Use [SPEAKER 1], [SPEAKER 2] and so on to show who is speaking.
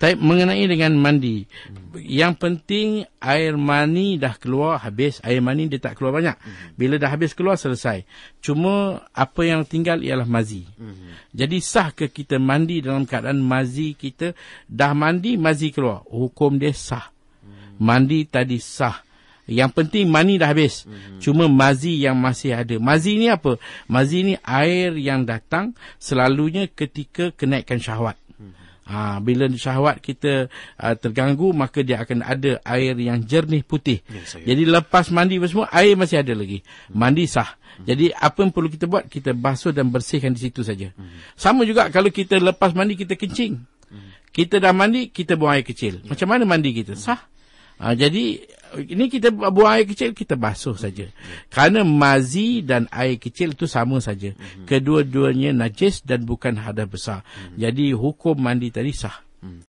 [SPEAKER 1] Tapi mengenai dengan mandi, hmm. yang penting air mani dah keluar habis. Air mani dia tak keluar banyak. Hmm. Bila dah habis keluar selesai. Cuma apa yang tinggal ialah mazi. Hmm. Jadi sah ke kita mandi dalam keadaan mazi kita dah mandi mazi keluar. Hukum dia sah. Hmm. Mandi tadi sah. Yang penting mani dah habis. Hmm. Cuma mazi yang masih ada. Mazi ni apa? Mazi ni air yang datang selalunya ketika kenaikan syahwat. Ha, bila syahwat kita uh, terganggu maka dia akan ada air yang jernih putih. Ya, Jadi lepas mandi semua air masih ada lagi. Hmm. Mandi sah. Hmm. Jadi apa yang perlu kita buat kita basuh dan bersihkan di situ saja. Hmm. Sama juga kalau kita lepas mandi kita kencing. Hmm. Kita dah mandi kita buang air kecil. Ya. Macam mana mandi kita? Hmm. Sah. Ha, jadi ini kita buang air kecil kita basuh saja. Karena Kerana mazi dan air kecil itu sama saja. Mhm. Kedua-duanya najis dan bukan hadas besar. Mhm. Jadi hukum mandi tadi sah. Mhm.